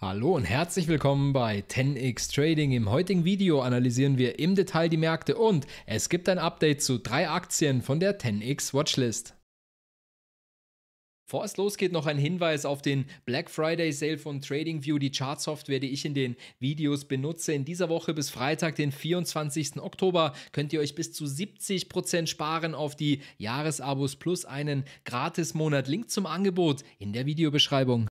Hallo und herzlich willkommen bei 10x Trading. Im heutigen Video analysieren wir im Detail die Märkte und es gibt ein Update zu drei Aktien von der 10x Watchlist. Bevor es losgeht, noch ein Hinweis auf den Black Friday Sale von TradingView, die Chartsoftware, die ich in den Videos benutze. In dieser Woche bis Freitag, den 24. Oktober, könnt ihr euch bis zu 70% Prozent sparen auf die Jahresabos plus einen Gratismonat. Link zum Angebot in der Videobeschreibung.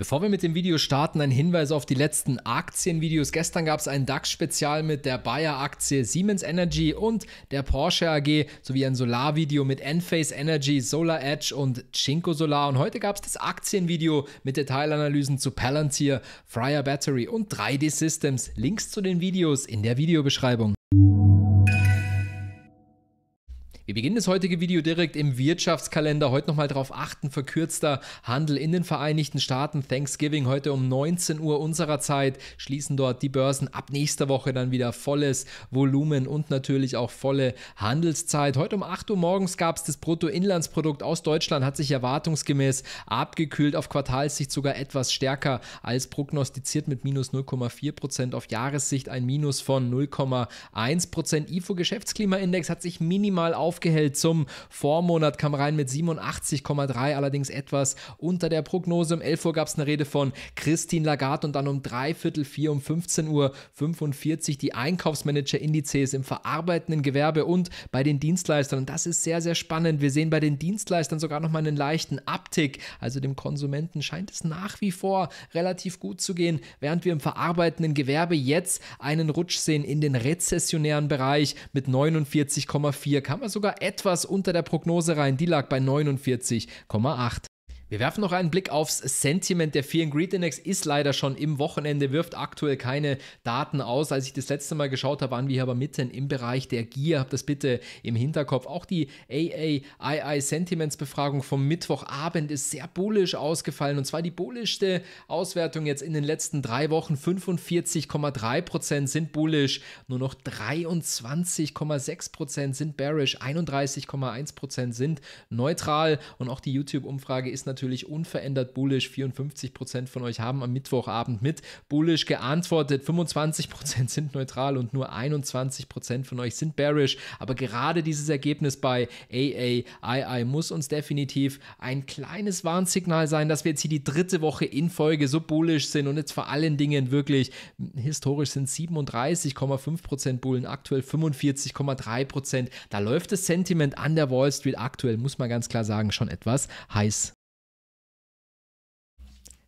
Bevor wir mit dem Video starten, ein Hinweis auf die letzten Aktienvideos. Gestern gab es ein DAX-Spezial mit der Bayer-Aktie Siemens Energy und der Porsche AG sowie ein Solarvideo mit Enphase Energy, Solar Edge und Cinco Solar. Und heute gab es das Aktienvideo mit Detailanalysen zu Palantir, Fryer Battery und 3D Systems. Links zu den Videos in der Videobeschreibung. Wir beginnen das heutige Video direkt im Wirtschaftskalender. Heute nochmal darauf achten, verkürzter Handel in den Vereinigten Staaten. Thanksgiving heute um 19 Uhr unserer Zeit. Schließen dort die Börsen ab nächster Woche dann wieder volles Volumen und natürlich auch volle Handelszeit. Heute um 8 Uhr morgens gab es das Bruttoinlandsprodukt aus Deutschland, hat sich erwartungsgemäß abgekühlt auf Quartalssicht sogar etwas stärker als prognostiziert mit minus 0,4 Prozent. Auf Jahressicht ein Minus von 0,1 Prozent. IFO Geschäftsklimaindex hat sich minimal auf aufgehellt zum Vormonat, kam rein mit 87,3, allerdings etwas unter der Prognose. Um 11 Uhr gab es eine Rede von Christine Lagarde und dann um dreiviertel vier, um 15 Uhr 45 die Einkaufsmanager-Indizes im verarbeitenden Gewerbe und bei den Dienstleistern. Und das ist sehr, sehr spannend. Wir sehen bei den Dienstleistern sogar nochmal einen leichten Abtick. Also dem Konsumenten scheint es nach wie vor relativ gut zu gehen, während wir im verarbeitenden Gewerbe jetzt einen Rutsch sehen in den rezessionären Bereich mit 49,4. Kann man sogar war etwas unter der Prognose rein, die lag bei 49,8. Wir werfen noch einen Blick aufs Sentiment. Der Fear and Greed Index ist leider schon im Wochenende, wirft aktuell keine Daten aus. Als ich das letzte Mal geschaut habe, waren wir aber mitten im Bereich der Gier. Habt das bitte im Hinterkopf. Auch die AAII Sentiments Befragung vom Mittwochabend ist sehr bullisch ausgefallen. Und zwar die bullischste Auswertung jetzt in den letzten drei Wochen. 45,3% sind bullisch, nur noch 23,6% sind bearish, 31,1% sind neutral. Und auch die YouTube-Umfrage ist natürlich natürlich unverändert bullish. 54% von euch haben am Mittwochabend mit bullish geantwortet. 25% sind neutral und nur 21% von euch sind bearish. Aber gerade dieses Ergebnis bei AAII muss uns definitiv ein kleines Warnsignal sein, dass wir jetzt hier die dritte Woche in Folge so bullish sind und jetzt vor allen Dingen wirklich historisch sind 37,5% Bullen, aktuell 45,3%. Da läuft das Sentiment an der Wall Street aktuell, muss man ganz klar sagen, schon etwas heiß.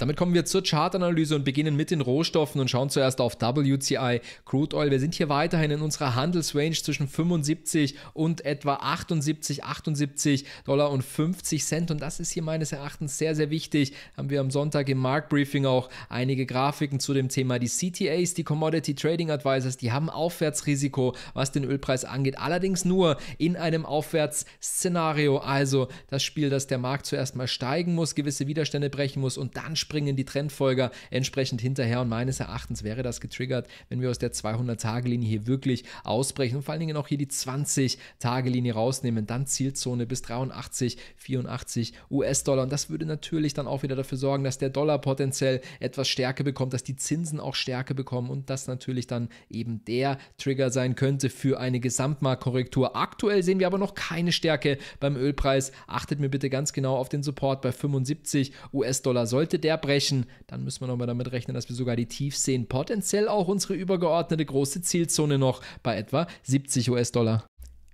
Damit kommen wir zur Chartanalyse und beginnen mit den Rohstoffen und schauen zuerst auf WTI Crude Oil. Wir sind hier weiterhin in unserer Handelsrange zwischen 75 und etwa 78, 78 Dollar und 50 Cent und das ist hier meines Erachtens sehr, sehr wichtig. Haben wir am Sonntag im Marktbriefing auch einige Grafiken zu dem Thema. Die CTAs, die Commodity Trading Advisors, die haben Aufwärtsrisiko, was den Ölpreis angeht. Allerdings nur in einem Aufwärtsszenario, also das Spiel, dass der Markt zuerst mal steigen muss, gewisse Widerstände brechen muss und dann springen die Trendfolger entsprechend hinterher und meines Erachtens wäre das getriggert, wenn wir aus der 200-Tage-Linie hier wirklich ausbrechen und vor allen Dingen auch hier die 20-Tage-Linie rausnehmen, dann Zielzone bis 83, 84 US-Dollar und das würde natürlich dann auch wieder dafür sorgen, dass der Dollar potenziell etwas Stärke bekommt, dass die Zinsen auch Stärke bekommen und das natürlich dann eben der Trigger sein könnte für eine Gesamtmarktkorrektur. Aktuell sehen wir aber noch keine Stärke beim Ölpreis. Achtet mir bitte ganz genau auf den Support bei 75 US-Dollar. Sollte der brechen, dann müssen wir nochmal damit rechnen, dass wir sogar die Tiefseen potenziell auch unsere übergeordnete große Zielzone noch bei etwa 70 US-Dollar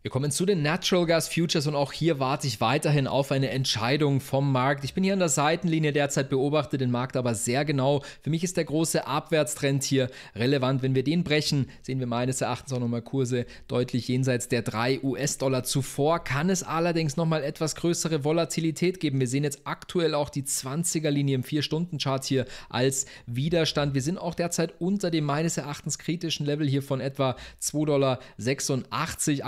wir kommen zu den Natural Gas Futures und auch hier warte ich weiterhin auf eine Entscheidung vom Markt. Ich bin hier an der Seitenlinie derzeit, beobachte den Markt aber sehr genau. Für mich ist der große Abwärtstrend hier relevant. Wenn wir den brechen, sehen wir meines Erachtens auch nochmal Kurse deutlich jenseits der 3 US-Dollar. Zuvor kann es allerdings nochmal etwas größere Volatilität geben. Wir sehen jetzt aktuell auch die 20er-Linie im 4-Stunden-Chart hier als Widerstand. Wir sind auch derzeit unter dem meines Erachtens kritischen Level hier von etwa 2,86 Dollar.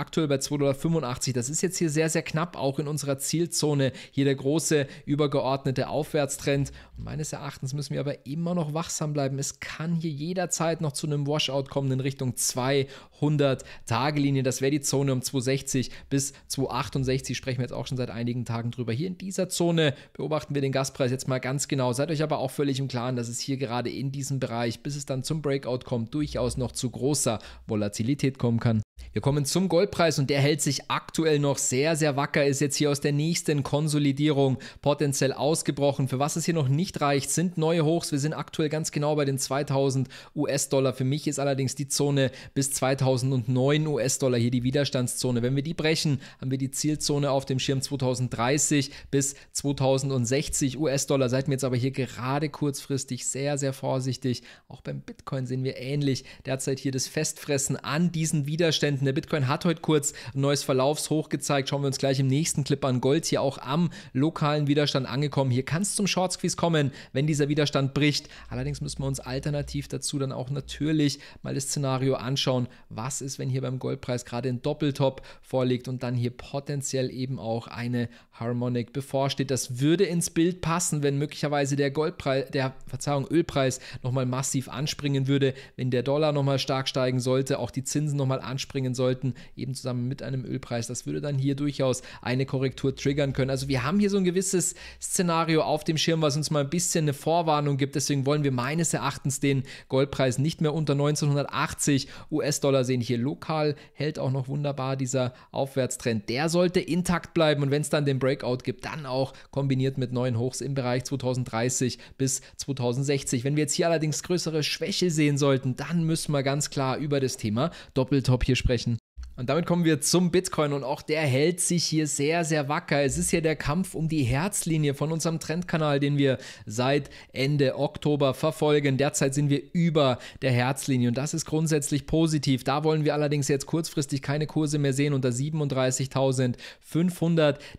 Aktuell bei 2,86 2,85 Das ist jetzt hier sehr, sehr knapp, auch in unserer Zielzone. Hier der große übergeordnete Aufwärtstrend. Und meines Erachtens müssen wir aber immer noch wachsam bleiben. Es kann hier jederzeit noch zu einem Washout kommen in Richtung 200-Tage-Linie. Das wäre die Zone um 260 bis 268. Sprechen wir jetzt auch schon seit einigen Tagen drüber. Hier in dieser Zone beobachten wir den Gaspreis jetzt mal ganz genau. Seid euch aber auch völlig im Klaren, dass es hier gerade in diesem Bereich, bis es dann zum Breakout kommt, durchaus noch zu großer Volatilität kommen kann. Wir kommen zum Goldpreis und der der hält sich aktuell noch sehr, sehr wacker, ist jetzt hier aus der nächsten Konsolidierung potenziell ausgebrochen. Für was es hier noch nicht reicht, sind neue Hochs. Wir sind aktuell ganz genau bei den 2000 US-Dollar. Für mich ist allerdings die Zone bis 2009 US-Dollar hier die Widerstandszone. Wenn wir die brechen, haben wir die Zielzone auf dem Schirm 2030 bis 2060 US-Dollar. Seid mir jetzt aber hier gerade kurzfristig sehr, sehr vorsichtig. Auch beim Bitcoin sehen wir ähnlich. Derzeit hier das Festfressen an diesen Widerständen. Der Bitcoin hat heute kurz neues Verlaufshoch gezeigt. Schauen wir uns gleich im nächsten Clip an. Gold hier auch am lokalen Widerstand angekommen. Hier kann es zum Short Squeeze kommen, wenn dieser Widerstand bricht. Allerdings müssen wir uns alternativ dazu dann auch natürlich mal das Szenario anschauen. Was ist, wenn hier beim Goldpreis gerade ein Doppeltop vorliegt und dann hier potenziell eben auch eine Harmonic bevorsteht? Das würde ins Bild passen, wenn möglicherweise der Goldpreis, der Verzeihung, Ölpreis nochmal massiv anspringen würde, wenn der Dollar nochmal stark steigen sollte, auch die Zinsen nochmal anspringen sollten, eben zusammen mit einem Ölpreis. Das würde dann hier durchaus eine Korrektur triggern können. Also wir haben hier so ein gewisses Szenario auf dem Schirm, was uns mal ein bisschen eine Vorwarnung gibt. Deswegen wollen wir meines Erachtens den Goldpreis nicht mehr unter 1980 US-Dollar sehen. Hier lokal hält auch noch wunderbar dieser Aufwärtstrend. Der sollte intakt bleiben und wenn es dann den Breakout gibt, dann auch kombiniert mit neuen Hochs im Bereich 2030 bis 2060. Wenn wir jetzt hier allerdings größere Schwäche sehen sollten, dann müssen wir ganz klar über das Thema Doppeltop hier sprechen und damit kommen wir zum Bitcoin und auch der hält sich hier sehr, sehr wacker. Es ist hier der Kampf um die Herzlinie von unserem Trendkanal, den wir seit Ende Oktober verfolgen. Derzeit sind wir über der Herzlinie und das ist grundsätzlich positiv. Da wollen wir allerdings jetzt kurzfristig keine Kurse mehr sehen unter 37.500.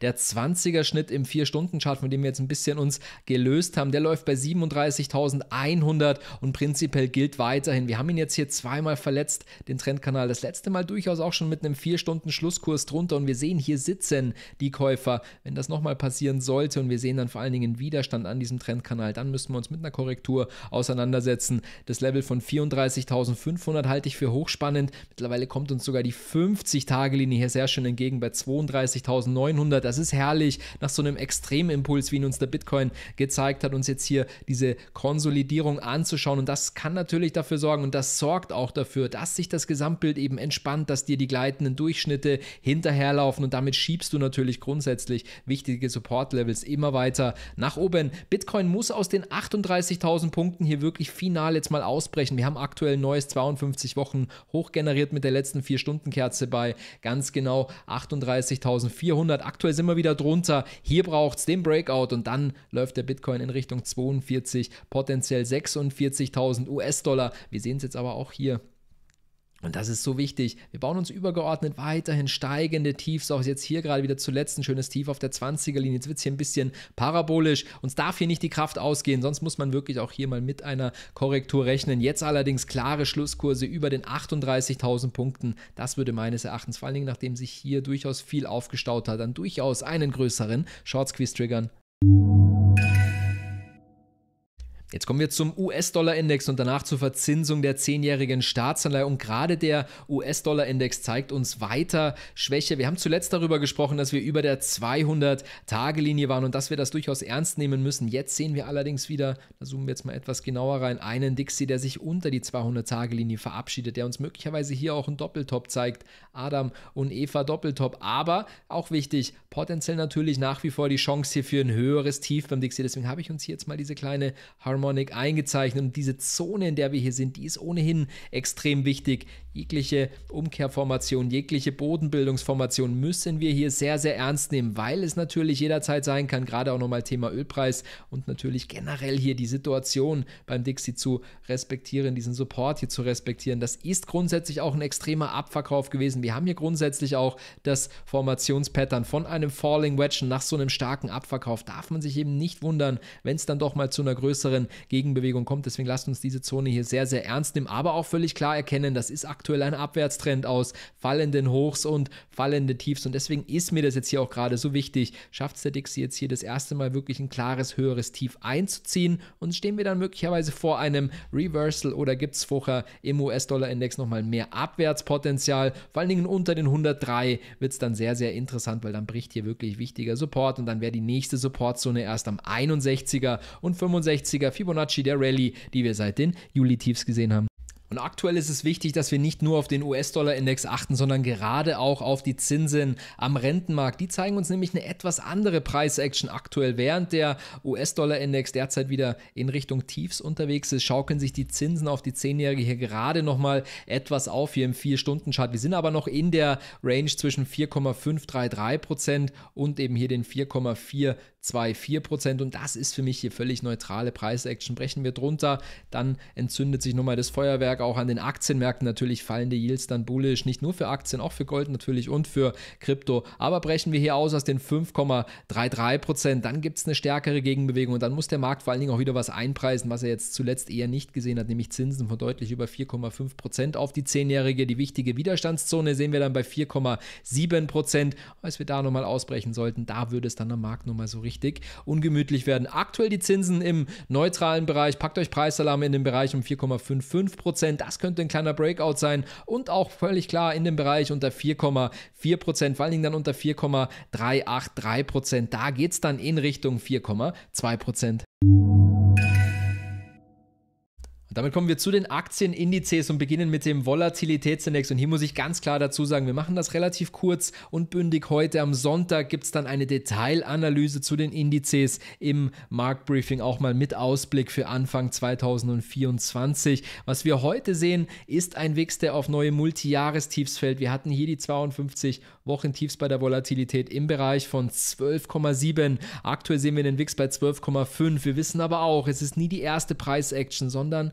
Der 20er Schnitt im 4-Stunden-Chart, von dem wir jetzt ein bisschen uns gelöst haben, der läuft bei 37.100 und prinzipiell gilt weiterhin. Wir haben ihn jetzt hier zweimal verletzt, den Trendkanal. Das letzte Mal durchaus auch schon mit einem 4-Stunden-Schlusskurs drunter und wir sehen, hier sitzen die Käufer. Wenn das nochmal passieren sollte und wir sehen dann vor allen Dingen Widerstand an diesem Trendkanal, dann müssen wir uns mit einer Korrektur auseinandersetzen. Das Level von 34.500 halte ich für hochspannend. Mittlerweile kommt uns sogar die 50-Tage-Linie hier sehr schön entgegen bei 32.900. Das ist herrlich. Nach so einem Extremimpuls, wie ihn uns der Bitcoin gezeigt hat, uns jetzt hier diese Konsolidierung anzuschauen. Und das kann natürlich dafür sorgen und das sorgt auch dafür, dass sich das Gesamtbild eben entspannt, dass dir die gleiche begleitenden Durchschnitte hinterherlaufen und damit schiebst du natürlich grundsätzlich wichtige Support-Levels immer weiter nach oben. Bitcoin muss aus den 38.000 Punkten hier wirklich final jetzt mal ausbrechen. Wir haben aktuell ein neues 52 Wochen hoch generiert mit der letzten 4-Stunden-Kerze bei ganz genau 38.400. Aktuell sind wir wieder drunter. Hier braucht es den Breakout und dann läuft der Bitcoin in Richtung 42, potenziell 46.000 US-Dollar. Wir sehen es jetzt aber auch hier und das ist so wichtig. Wir bauen uns übergeordnet weiterhin steigende Tiefs, auch jetzt hier gerade wieder zuletzt ein schönes Tief auf der 20er-Linie. Jetzt wird es hier ein bisschen parabolisch. Uns darf hier nicht die Kraft ausgehen, sonst muss man wirklich auch hier mal mit einer Korrektur rechnen. Jetzt allerdings klare Schlusskurse über den 38.000 Punkten. Das würde meines Erachtens, vor allen Dingen nachdem sich hier durchaus viel aufgestaut hat, dann durchaus einen größeren Short Squeeze triggern. Jetzt kommen wir zum US-Dollar-Index und danach zur Verzinsung der zehnjährigen Staatsanleihe. Und gerade der US-Dollar-Index zeigt uns weiter Schwäche. Wir haben zuletzt darüber gesprochen, dass wir über der 200-Tage-Linie waren und dass wir das durchaus ernst nehmen müssen. Jetzt sehen wir allerdings wieder, da zoomen wir jetzt mal etwas genauer rein, einen Dixie, der sich unter die 200-Tage-Linie verabschiedet, der uns möglicherweise hier auch einen Doppeltop zeigt. Adam und Eva Doppeltop. Aber auch wichtig, potenziell natürlich nach wie vor die Chance hier für ein höheres Tief beim Dixie. Deswegen habe ich uns hier jetzt mal diese kleine Harmonie Harmonic eingezeichnet. Und diese Zone, in der wir hier sind, die ist ohnehin extrem wichtig jegliche Umkehrformation, jegliche Bodenbildungsformation müssen wir hier sehr, sehr ernst nehmen, weil es natürlich jederzeit sein kann, gerade auch nochmal Thema Ölpreis und natürlich generell hier die Situation beim Dixie zu respektieren, diesen Support hier zu respektieren. Das ist grundsätzlich auch ein extremer Abverkauf gewesen. Wir haben hier grundsätzlich auch das Formationspattern von einem Falling Wedge nach so einem starken Abverkauf. Darf man sich eben nicht wundern, wenn es dann doch mal zu einer größeren Gegenbewegung kommt. Deswegen lasst uns diese Zone hier sehr, sehr ernst nehmen, aber auch völlig klar erkennen, das ist aktuell aktuell ein Abwärtstrend aus fallenden Hochs und fallende Tiefs. Und deswegen ist mir das jetzt hier auch gerade so wichtig. Schafft es der Dixie jetzt hier das erste Mal wirklich ein klares, höheres Tief einzuziehen? Und stehen wir dann möglicherweise vor einem Reversal oder gibt es vorher im US-Dollar-Index nochmal mehr Abwärtspotenzial? Vor allen Dingen unter den 103 wird es dann sehr, sehr interessant, weil dann bricht hier wirklich wichtiger Support und dann wäre die nächste Supportzone erst am 61er und 65er Fibonacci der Rallye, die wir seit den Juli-Tiefs gesehen haben. Und aktuell ist es wichtig, dass wir nicht nur auf den US-Dollar-Index achten, sondern gerade auch auf die Zinsen am Rentenmarkt. Die zeigen uns nämlich eine etwas andere Preisaction aktuell. Während der US-Dollar-Index derzeit wieder in Richtung Tiefs unterwegs ist, schaukeln sich die Zinsen auf die 10-Jährige hier gerade nochmal etwas auf, hier im 4-Stunden-Chart. Wir sind aber noch in der Range zwischen 4,533% und eben hier den 4,424%. Und das ist für mich hier völlig neutrale Preisaction. Brechen wir drunter, dann entzündet sich nochmal das Feuerwerk Freitag auch an den Aktienmärkten natürlich fallende Yields dann bullisch, nicht nur für Aktien, auch für Gold natürlich und für Krypto. Aber brechen wir hier aus aus den 5,33 Prozent, dann gibt es eine stärkere Gegenbewegung und dann muss der Markt vor allen Dingen auch wieder was einpreisen, was er jetzt zuletzt eher nicht gesehen hat, nämlich Zinsen von deutlich über 4,5 Prozent auf die 10-jährige. Die wichtige Widerstandszone sehen wir dann bei 4,7 Prozent. Als wir da nochmal ausbrechen sollten, da würde es dann am Markt nochmal so richtig ungemütlich werden. Aktuell die Zinsen im neutralen Bereich, packt euch Preisalarm in den Bereich um 4,55 Prozent weiterhin, das könnte ein kleiner Breakout sein und auch völlig klar in dem Bereich unter 4,4 Prozent, vor allen Dingen dann unter 4,383 Prozent. Da geht es dann in Richtung 4,2 Prozent. Und damit kommen wir zu den Aktienindizes und beginnen mit dem Volatilitätsindex. Und hier muss ich ganz klar dazu sagen, wir machen das relativ kurz und bündig. Heute am Sonntag gibt es dann eine Detailanalyse zu den Indizes im Marktbriefing, auch mal mit Ausblick für Anfang 2024. Was wir heute sehen, ist ein Wix, der auf neue Multijahrestiefs fällt. Wir hatten hier die 52 Wochen Tiefs bei der Volatilität im Bereich von 12,7. Aktuell sehen wir den Wix bei 12,5. Wir wissen aber auch, es ist nie die erste Price-Action, sondern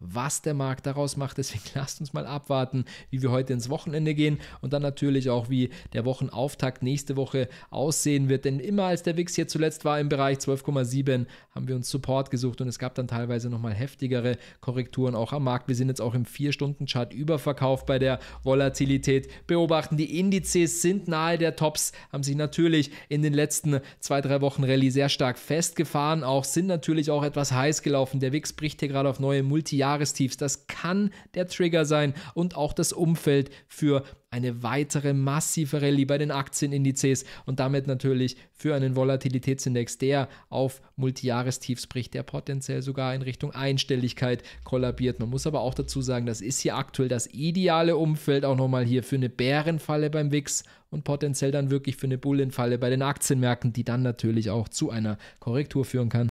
was der Markt daraus macht. Deswegen lasst uns mal abwarten, wie wir heute ins Wochenende gehen und dann natürlich auch, wie der Wochenauftakt nächste Woche aussehen wird. Denn immer als der WIX hier zuletzt war im Bereich 12,7, haben wir uns Support gesucht und es gab dann teilweise nochmal heftigere Korrekturen auch am Markt. Wir sind jetzt auch im 4-Stunden-Chart überverkauft bei der Volatilität. Beobachten, die Indizes sind nahe der Tops, haben sich natürlich in den letzten zwei, drei Wochen Rallye sehr stark festgefahren, auch sind natürlich auch etwas heiß gelaufen. Der WIX bricht hier gerade auf neue Multi- Jahrestiefs. Das kann der Trigger sein und auch das Umfeld für eine weitere massive Rallye bei den Aktienindizes und damit natürlich für einen Volatilitätsindex, der auf Multijahrestiefs bricht, der potenziell sogar in Richtung Einstelligkeit kollabiert. Man muss aber auch dazu sagen, das ist hier aktuell das ideale Umfeld auch nochmal hier für eine Bärenfalle beim WIX und potenziell dann wirklich für eine Bullenfalle bei den Aktienmärkten, die dann natürlich auch zu einer Korrektur führen kann.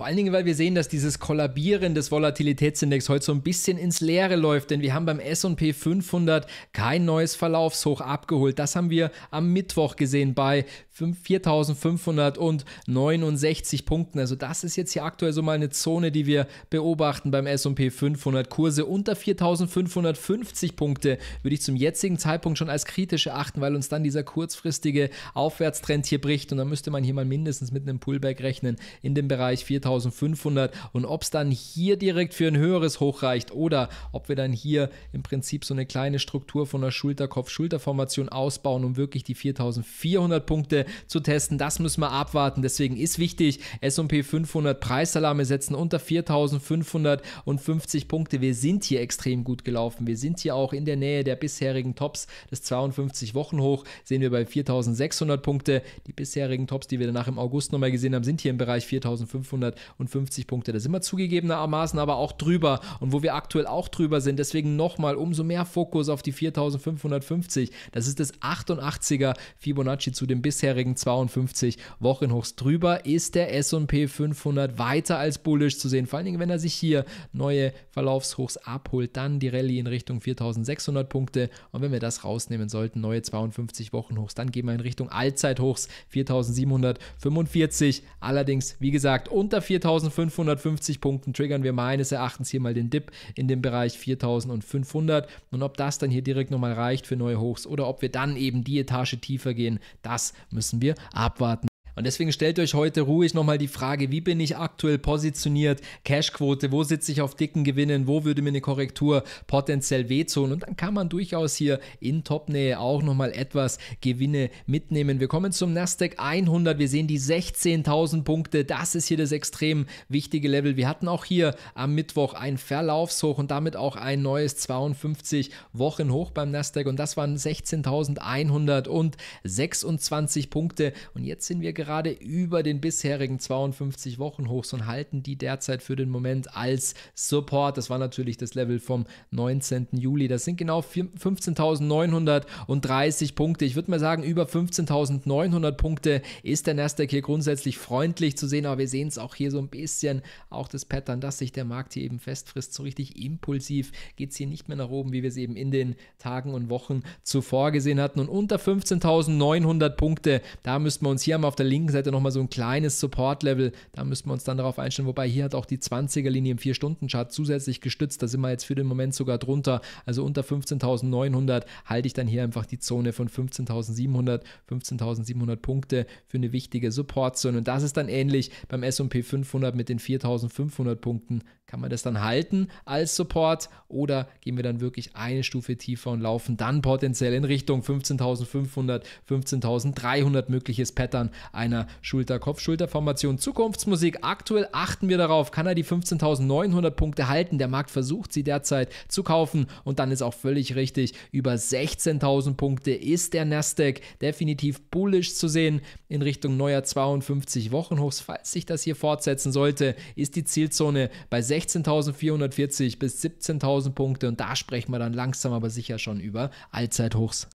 Vor allen Dingen, weil wir sehen, dass dieses Kollabieren des Volatilitätsindex heute so ein bisschen ins Leere läuft, denn wir haben beim SP 500 kein neues Verlaufshoch abgeholt. Das haben wir am Mittwoch gesehen bei 4.569 Punkten. Also das ist jetzt hier aktuell so mal eine Zone, die wir beobachten beim S&P 500. Kurse unter 4.550 Punkte würde ich zum jetzigen Zeitpunkt schon als kritisch erachten, weil uns dann dieser kurzfristige Aufwärtstrend hier bricht und dann müsste man hier mal mindestens mit einem Pullback rechnen in dem Bereich 4.500 und ob es dann hier direkt für ein höheres Hoch reicht oder ob wir dann hier im Prinzip so eine kleine Struktur von der Schulter-Kopf-Schulter-Formation ausbauen, um wirklich die 4.400 Punkte zu testen. Das müssen wir abwarten. Deswegen ist wichtig, S&P 500 Preisalarme setzen unter 4550 Punkte. Wir sind hier extrem gut gelaufen. Wir sind hier auch in der Nähe der bisherigen Tops. Das 52-Wochen-Hoch sehen wir bei 4600 Punkte. Die bisherigen Tops, die wir danach im August nochmal gesehen haben, sind hier im Bereich 4550 Punkte. Da sind wir zugegebenermaßen aber auch drüber und wo wir aktuell auch drüber sind. Deswegen nochmal umso mehr Fokus auf die 4550. Das ist das 88er Fibonacci zu dem bisherigen bisherigen 52 Wochenhochs drüber, ist der S&P 500 weiter als bullisch zu sehen. Vor allen Dingen, wenn er sich hier neue Verlaufshochs abholt, dann die Rallye in Richtung 4600 Punkte. Und wenn wir das rausnehmen sollten, neue 52 Wochenhochs, dann gehen wir in Richtung Allzeithochs 4745. Allerdings, wie gesagt, unter 4550 Punkten triggern wir meines Erachtens hier mal den Dip in dem Bereich 4500. Und ob das dann hier direkt nochmal reicht für neue Hochs oder ob wir dann eben die Etage tiefer gehen, das müssen müssen wir abwarten, und deswegen stellt euch heute ruhig nochmal die Frage, wie bin ich aktuell positioniert, Cashquote, wo sitze ich auf dicken Gewinnen, wo würde mir eine Korrektur potenziell wehtun und dann kann man durchaus hier in Topnähe auch nochmal etwas Gewinne mitnehmen. Wir kommen zum Nasdaq 100, wir sehen die 16.000 Punkte, das ist hier das extrem wichtige Level. Wir hatten auch hier am Mittwoch ein Verlaufshoch und damit auch ein neues 52 Wochen Hoch beim Nasdaq und das waren 16.126 Punkte und jetzt sind wir gerade gerade über den bisherigen 52 Wochen Hochs und halten die derzeit für den Moment als Support. Das war natürlich das Level vom 19. Juli. Das sind genau 15.930 Punkte. Ich würde mal sagen, über 15.900 Punkte ist der Nasdaq hier grundsätzlich freundlich zu sehen, aber wir sehen es auch hier so ein bisschen, auch das Pattern, dass sich der Markt hier eben festfrisst. So richtig impulsiv geht es hier nicht mehr nach oben, wie wir es eben in den Tagen und Wochen zuvor gesehen hatten. Und unter 15.900 Punkte, da müssten wir uns hier mal auf der linken linken Seite nochmal so ein kleines Support-Level. Da müssen wir uns dann darauf einstellen. Wobei hier hat auch die 20er-Linie im 4-Stunden-Chart zusätzlich gestützt. Da sind wir jetzt für den Moment sogar drunter. Also unter 15.900 halte ich dann hier einfach die Zone von 15.700, 15.700 Punkte für eine wichtige Support-Zone. Und das ist dann ähnlich beim S&P 500 mit den 4.500 Punkten. Kann man das dann halten als Support oder gehen wir dann wirklich eine Stufe tiefer und laufen dann potenziell in Richtung 15.500, 15.300 mögliches Pattern einer Schulter-Kopf-Schulter-Formation? Zukunftsmusik, aktuell achten wir darauf, kann er die 15.900 Punkte halten? Der Markt versucht sie derzeit zu kaufen und dann ist auch völlig richtig, über 16.000 Punkte ist der Nasdaq definitiv bullish zu sehen in Richtung neuer 52 Wochenhochs. Falls sich das hier fortsetzen sollte, ist die Zielzone bei 16.000 16.440 bis 17.000 Punkte und da sprechen wir dann langsam aber sicher schon über Allzeithochs.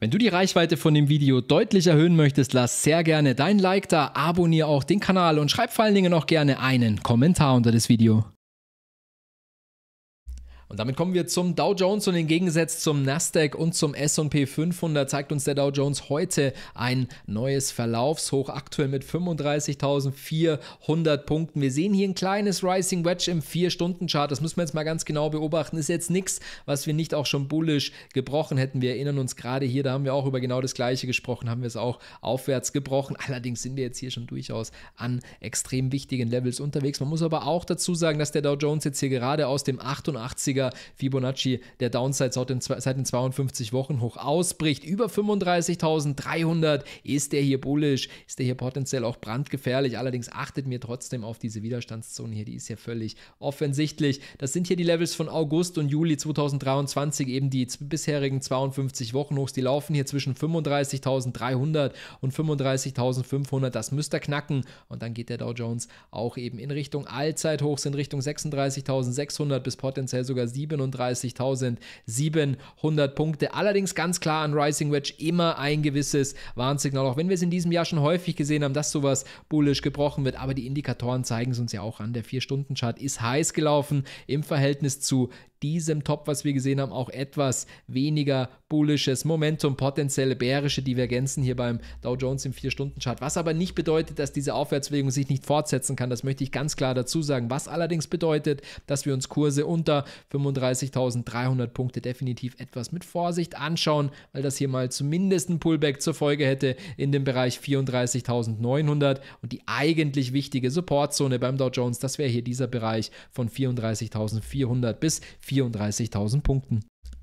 Wenn du die Reichweite von dem Video deutlich erhöhen möchtest, lass sehr gerne dein Like da, abonniere auch den Kanal und schreib vor allen Dingen auch gerne einen Kommentar unter das Video. Und damit kommen wir zum Dow Jones und im Gegensatz zum Nasdaq und zum S&P 500 zeigt uns der Dow Jones heute ein neues Verlaufshoch, aktuell mit 35.400 Punkten. Wir sehen hier ein kleines Rising Wedge im 4-Stunden-Chart. Das müssen wir jetzt mal ganz genau beobachten. Ist jetzt nichts, was wir nicht auch schon bullisch gebrochen hätten. Wir erinnern uns gerade hier, da haben wir auch über genau das Gleiche gesprochen, haben wir es auch aufwärts gebrochen. Allerdings sind wir jetzt hier schon durchaus an extrem wichtigen Levels unterwegs. Man muss aber auch dazu sagen, dass der Dow Jones jetzt hier gerade aus dem 88er Anleger Fibonacci der Downside seit den, seit den 52 Wochen hoch ausbricht. Über 35.300 ist der hier bullisch, ist der hier potenziell auch brandgefährlich. Allerdings achtet mir trotzdem auf diese Widerstandszone hier, die ist ja völlig offensichtlich. Das sind hier die Levels von August und Juli 2023, eben die bisherigen 52 Wochen hochs. Die laufen hier zwischen 35.300 und 35.500. Das müsste knacken und dann geht der Dow Jones auch eben in Richtung Allzeithochs, in Richtung 36.600 bis potenziell sogar 37.700 Punkte. Allerdings ganz klar an Rising Wedge immer ein gewisses Warnsignal, auch wenn wir es in diesem Jahr schon häufig gesehen haben, dass sowas bullisch gebrochen wird. Aber die Indikatoren zeigen es uns ja auch an. Der 4-Stunden-Chart ist heiß gelaufen im Verhältnis zu diesem Top, was wir gesehen haben, auch etwas weniger bullisches Momentum, potenzielle bärische Divergenzen hier beim Dow Jones im 4-Stunden-Chart. Was aber nicht bedeutet, dass diese Aufwärtsbewegung sich nicht fortsetzen kann. Das möchte ich ganz klar dazu sagen. Was allerdings bedeutet, dass wir uns Kurse unter 35.300 Punkte definitiv etwas mit Vorsicht anschauen, weil das hier mal zumindest ein Pullback zur Folge hätte in dem Bereich 34.900 und die eigentlich wichtige Supportzone beim Dow Jones, das wäre hier dieser Bereich von 34.400 bis 34.000. 34.000 Punkten.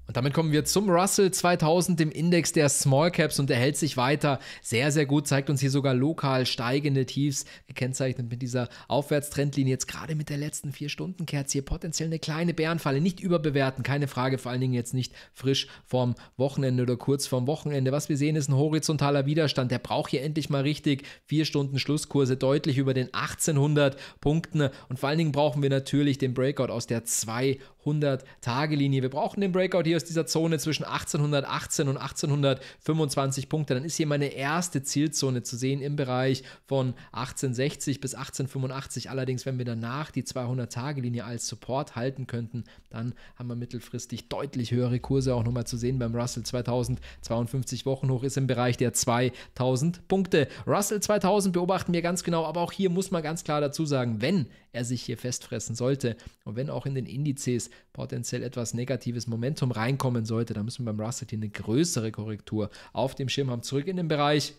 Und damit kommen wir zum Russell 2000, dem Index der Small Caps und der hält sich weiter sehr, sehr gut, zeigt uns hier sogar lokal steigende Tiefs, gekennzeichnet mit dieser Aufwärtstrendlinie. Jetzt gerade mit der letzten 4-Stunden-Kerze hier potenziell eine kleine Bärenfalle, nicht überbewerten, keine Frage, vor allen Dingen jetzt nicht frisch vorm Wochenende oder kurz vorm Wochenende. Was wir sehen ist ein horizontaler Widerstand, der braucht hier endlich mal richtig 4 Stunden Schlusskurse, deutlich über den 1800 Punkten und vor allen Dingen brauchen wir natürlich den Breakout aus der 200-Tage-Linie. Wir brauchen den Breakout hier aus dieser Zone zwischen 1818 und 1825 Punkte, dann ist hier meine erste Zielzone zu sehen im Bereich von 1860 bis 1885. Allerdings, wenn wir danach die 200-Tage-Linie als Support halten könnten, dann haben wir mittelfristig deutlich höhere Kurse auch nochmal zu sehen beim Russell 2000. 52 Wochen hoch ist im Bereich der 2000 Punkte. Russell 2000 beobachten wir ganz genau, aber auch hier muss man ganz klar dazu sagen, wenn er sich hier festfressen sollte und wenn auch in den Indizes potenziell etwas negatives Momentum rein reinkommen sollte, da müssen wir beim Russell Team eine größere Korrektur auf dem Schirm haben. Zurück in den Bereich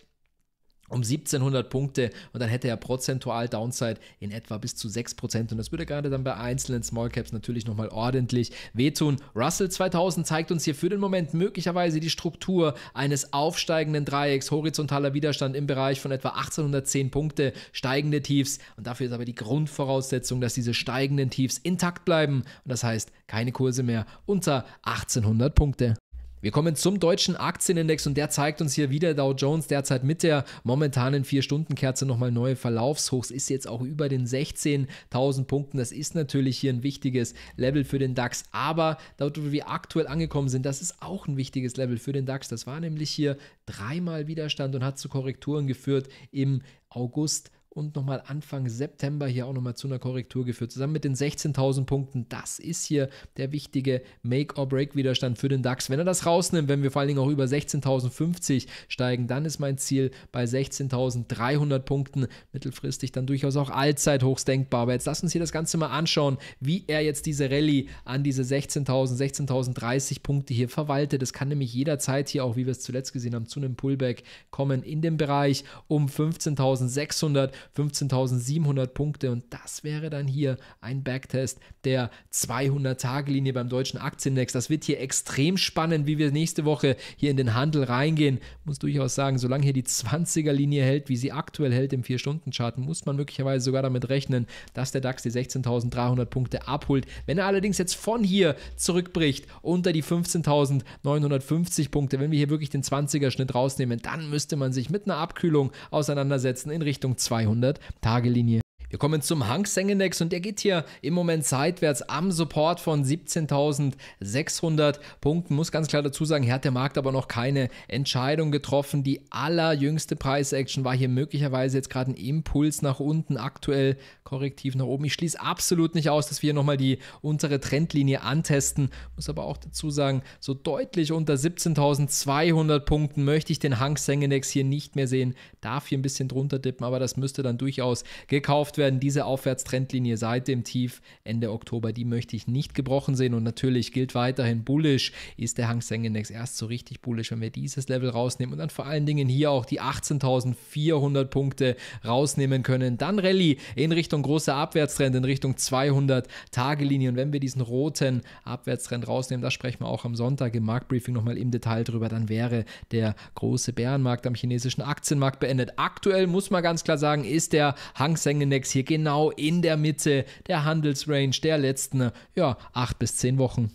um 1700 Punkte und dann hätte er prozentual Downside in etwa bis zu 6% und das würde gerade dann bei einzelnen Small Caps natürlich nochmal ordentlich wehtun. Russell 2000 zeigt uns hier für den Moment möglicherweise die Struktur eines aufsteigenden Dreiecks, horizontaler Widerstand im Bereich von etwa 1810 Punkte, steigende Tiefs und dafür ist aber die Grundvoraussetzung, dass diese steigenden Tiefs intakt bleiben und das heißt keine Kurse mehr unter 1800 Punkte. Wir kommen zum deutschen Aktienindex und der zeigt uns hier wieder Dow Jones derzeit mit der momentanen 4-Stunden-Kerze nochmal neue Verlaufshochs. Ist jetzt auch über den 16.000 Punkten. Das ist natürlich hier ein wichtiges Level für den DAX. Aber dort, wo wir aktuell angekommen sind, das ist auch ein wichtiges Level für den DAX. Das war nämlich hier dreimal Widerstand und hat zu Korrekturen geführt im August und nochmal Anfang September hier auch nochmal zu einer Korrektur geführt. Zusammen mit den 16.000 Punkten, das ist hier der wichtige Make-or-Break-Widerstand für den DAX. Wenn er das rausnimmt, wenn wir vor allen Dingen auch über 16.050 steigen, dann ist mein Ziel bei 16.300 Punkten mittelfristig dann durchaus auch Allzeithochs denkbar. Aber jetzt lass uns hier das Ganze mal anschauen, wie er jetzt diese Rallye an diese 16.000, 16.030 Punkte hier verwaltet. Es kann nämlich jederzeit hier auch, wie wir es zuletzt gesehen haben, zu einem Pullback kommen in dem Bereich um 15.600 15.700 Punkte und das wäre dann hier ein Backtest der 200-Tage-Linie beim deutschen Aktienindex. Das wird hier extrem spannend, wie wir nächste Woche hier in den Handel reingehen. Muss durchaus sagen, solange hier die 20er-Linie hält, wie sie aktuell hält im 4-Stunden-Chart, muss man möglicherweise sogar damit rechnen, dass der DAX die 16.300 Punkte abholt. Wenn er allerdings jetzt von hier zurückbricht unter die 15.950 Punkte, wenn wir hier wirklich den 20er-Schnitt rausnehmen, dann müsste man sich mit einer Abkühlung auseinandersetzen in Richtung 200. 400 Tage Linie wir kommen zum Hang Seng Index und der geht hier im Moment seitwärts am Support von 17.600 Punkten. Muss ganz klar dazu sagen, hier hat der Markt aber noch keine Entscheidung getroffen. Die allerjüngste Preisaction war hier möglicherweise jetzt gerade ein Impuls nach unten, aktuell korrektiv nach oben. Ich schließe absolut nicht aus, dass wir hier nochmal die untere Trendlinie antesten. Muss aber auch dazu sagen, so deutlich unter 17.200 Punkten möchte ich den Hang Seng Index hier nicht mehr sehen. Darf hier ein bisschen drunter dippen, aber das müsste dann durchaus gekauft werden werden. Diese Aufwärtstrendlinie seit dem Tief Ende Oktober, die möchte ich nicht gebrochen sehen. Und natürlich gilt weiterhin bullisch, ist der Hang Seng Index erst so richtig bullisch, wenn wir dieses Level rausnehmen und dann vor allen Dingen hier auch die 18.400 Punkte rausnehmen können. Dann Rallye in Richtung großer Abwärtstrend, in Richtung 200-Tage-Linie. Und wenn wir diesen roten Abwärtstrend rausnehmen, da sprechen wir auch am Sonntag im Marktbriefing nochmal im Detail drüber, dann wäre der große Bärenmarkt am chinesischen Aktienmarkt beendet. Aktuell muss man ganz klar sagen, ist der Hang Seng Index jetzt hier genau in der Mitte der Handelsrange der letzten ja, acht bis zehn Wochen.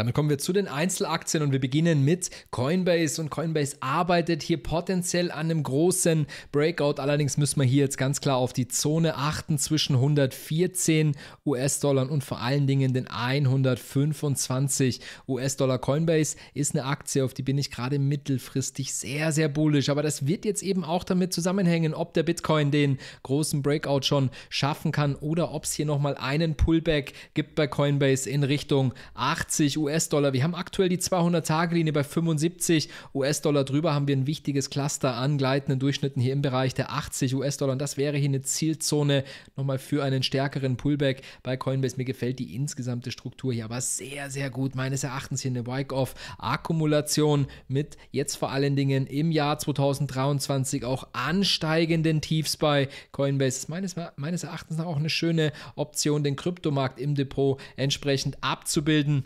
Damit kommen wir zu den Einzelaktien und wir beginnen mit Coinbase. Und Coinbase arbeitet hier potenziell an einem großen Breakout. Allerdings müssen wir hier jetzt ganz klar auf die Zone achten zwischen 114 US-Dollar und vor allen Dingen den 125 US-Dollar. Coinbase ist eine Aktie, auf die bin ich gerade mittelfristig sehr, sehr bullisch. Aber das wird jetzt eben auch damit zusammenhängen, ob der Bitcoin den großen Breakout schon schaffen kann oder ob es hier nochmal einen Pullback gibt bei Coinbase in Richtung 80 US. US-Dollar. Wir haben aktuell die 200-Tage-Linie bei 75 US-Dollar. Drüber haben wir ein wichtiges Cluster an gleitenden Durchschnitten hier im Bereich der 80 US-Dollar. Und das wäre hier eine Zielzone nochmal für einen stärkeren Pullback bei Coinbase. Mir gefällt die insgesamte Struktur hier aber sehr, sehr gut. Meines Erachtens hier eine Wake-Off-Akkumulation mit jetzt vor allen Dingen im Jahr 2023 auch ansteigenden Tiefs bei Coinbase. Ist meines, meines Erachtens auch eine schöne Option, den Kryptomarkt im Depot entsprechend abzubilden.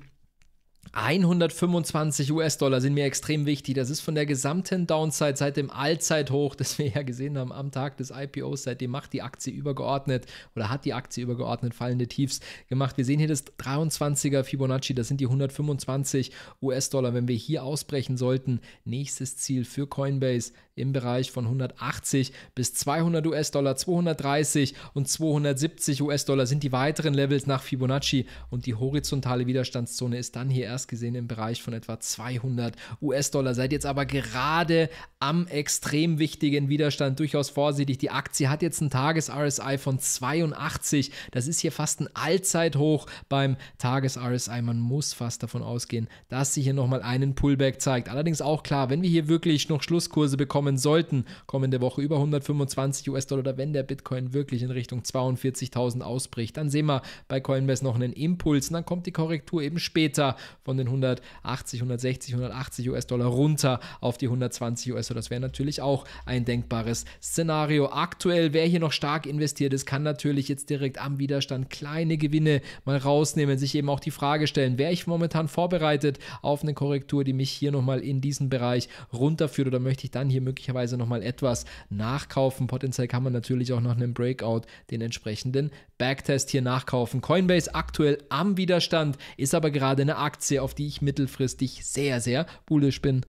125 US-Dollar sind mir extrem wichtig. Das ist von der gesamten Downside seit dem Allzeithoch, das wir ja gesehen haben am Tag des IPOs, seitdem macht die Aktie übergeordnet oder hat die Aktie übergeordnet fallende Tiefs gemacht. Wir sehen hier das 23er Fibonacci, das sind die 125 US-Dollar. Wenn wir hier ausbrechen sollten, nächstes Ziel für Coinbase im Bereich von 180 bis 200 US-Dollar, 230 und 270 US-Dollar sind die weiteren Levels nach Fibonacci und die horizontale Widerstandszone ist dann hier erst gesehen im Bereich von etwa 200 US-Dollar. Seid jetzt aber gerade am extrem wichtigen Widerstand durchaus vorsichtig. Die Aktie hat jetzt ein Tages-RSI von 82. Das ist hier fast ein Allzeithoch beim Tages-RSI. Man muss fast davon ausgehen, dass sie hier nochmal einen Pullback zeigt. Allerdings auch klar, wenn wir hier wirklich noch Schlusskurse bekommen, kommen sollten, kommende Woche über 125 US-Dollar oder wenn der Bitcoin wirklich in Richtung 42.000 ausbricht, dann sehen wir bei Coinbase noch einen Impuls und dann kommt die Korrektur eben später von den 180, 160, 180 US-Dollar runter auf die 120 US-Dollar. Das wäre natürlich auch ein denkbares Szenario. Aktuell, wer hier noch stark investiert ist, kann natürlich jetzt direkt am Widerstand kleine Gewinne mal rausnehmen, sich eben auch die Frage stellen, wäre ich momentan vorbereitet auf eine Korrektur, die mich hier nochmal in diesen Bereich runterführt oder möchte ich dann hier möglicherweise möglicherweise nochmal etwas nachkaufen. Potenziell kann man natürlich auch nach einem Breakout den entsprechenden Backtest hier nachkaufen. Coinbase aktuell am Widerstand, ist aber gerade eine Aktie, auf die ich mittelfristig sehr, sehr bullisch bin.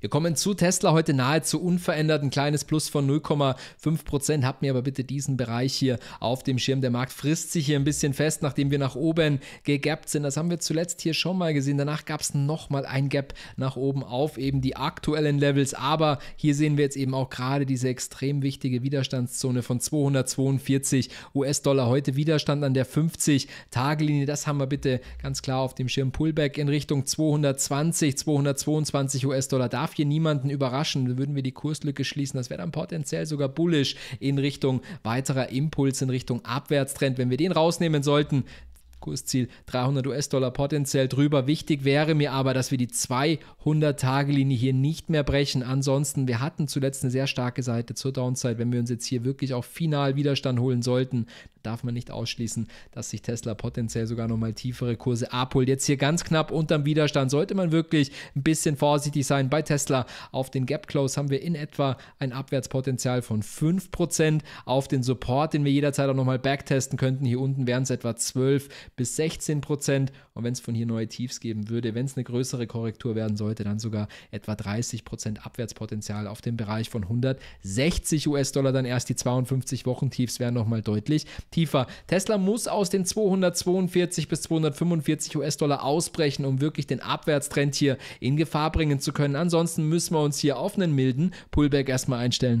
Wir kommen zu Tesla heute nahezu unverändert. Ein kleines Plus von 0,5 Prozent. Habt mir aber bitte diesen Bereich hier auf dem Schirm. Der Markt frisst sich hier ein bisschen fest, nachdem wir nach oben gegappt sind. Das haben wir zuletzt hier schon mal gesehen. Danach gab es nochmal ein Gap nach oben auf eben die aktuellen Levels. Aber hier sehen wir jetzt eben auch gerade diese extrem wichtige Widerstandszone von 242 US-Dollar. Heute Widerstand an der 50-Tage-Linie. Das haben wir bitte ganz klar auf dem Schirm. Pullback in Richtung 220, 222 US-Dollar darf hier niemanden überraschen. Würden wir die Kurslücke schließen, das wäre dann potenziell sogar bullisch in Richtung weiterer Impuls, in Richtung Abwärtstrend. Wenn wir den rausnehmen sollten, Kursziel 300 US-Dollar potenziell drüber. Wichtig wäre mir aber, dass wir die 200-Tage-Linie hier nicht mehr brechen. Ansonsten, wir hatten zuletzt eine sehr starke Seite zur Downside. Wenn wir uns jetzt hier wirklich auf final Widerstand holen sollten, darf man nicht ausschließen, dass sich Tesla potenziell sogar nochmal tiefere Kurse abholt. Jetzt hier ganz knapp unterm Widerstand sollte man wirklich ein bisschen vorsichtig sein. Bei Tesla auf den Gap Close haben wir in etwa ein Abwärtspotenzial von 5%. Auf den Support, den wir jederzeit auch nochmal backtesten könnten, hier unten wären es etwa 12 bis 16%. Und wenn es von hier neue Tiefs geben würde, wenn es eine größere Korrektur werden sollte, dann sogar etwa 30% Prozent Abwärtspotenzial auf dem Bereich von 160 US-Dollar. Dann erst die 52 Wochen-Tiefs wären nochmal deutlich tiefer. Tesla muss aus den 242 bis 245 US-Dollar ausbrechen, um wirklich den Abwärtstrend hier in Gefahr bringen zu können. Ansonsten müssen wir uns hier auf einen milden Pullback erstmal einstellen.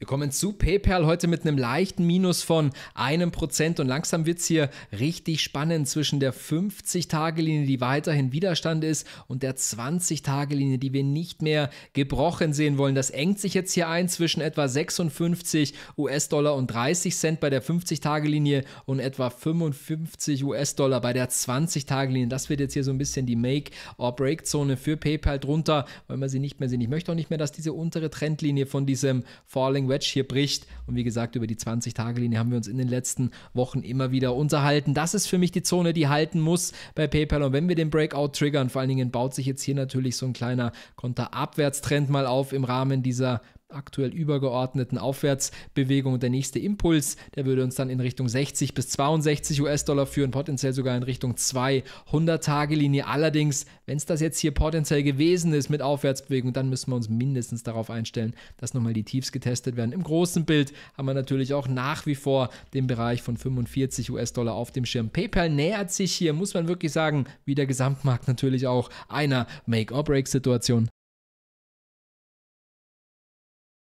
Wir kommen zu PayPal heute mit einem leichten Minus von einem Prozent und langsam wird es hier richtig spannend zwischen der 50-Tage-Linie, die weiterhin Widerstand ist, und der 20-Tage-Linie, die wir nicht mehr gebrochen sehen wollen. Das engt sich jetzt hier ein zwischen etwa 56 US-Dollar und 30 Cent bei der 50-Tage-Linie und etwa 55 US-Dollar bei der 20-Tage-Linie. Das wird jetzt hier so ein bisschen die Make-or-Break-Zone für PayPal drunter, weil wir sie nicht mehr sehen. Ich möchte auch nicht mehr, dass diese untere Trendlinie von diesem Falling Wedge hier bricht. Und wie gesagt, über die 20-Tage-Linie haben wir uns in den letzten Wochen immer wieder unterhalten. Das ist für mich die Zone, die halten muss bei PayPal. Und wenn wir den Breakout triggern, vor allen Dingen baut sich jetzt hier natürlich so ein kleiner Konterabwärtstrend mal auf im Rahmen dieser aktuell übergeordneten Aufwärtsbewegung. Der nächste Impuls, der würde uns dann in Richtung 60 bis 62 US-Dollar führen, potenziell sogar in Richtung 200-Tage-Linie. Allerdings, wenn es das jetzt hier potenziell gewesen ist mit Aufwärtsbewegung, dann müssen wir uns mindestens darauf einstellen, dass nochmal die Tiefs getestet werden. Im großen Bild haben wir natürlich auch nach wie vor den Bereich von 45 US-Dollar auf dem Schirm. PayPal nähert sich hier, muss man wirklich sagen, wie der Gesamtmarkt natürlich auch einer Make-or-Break-Situation.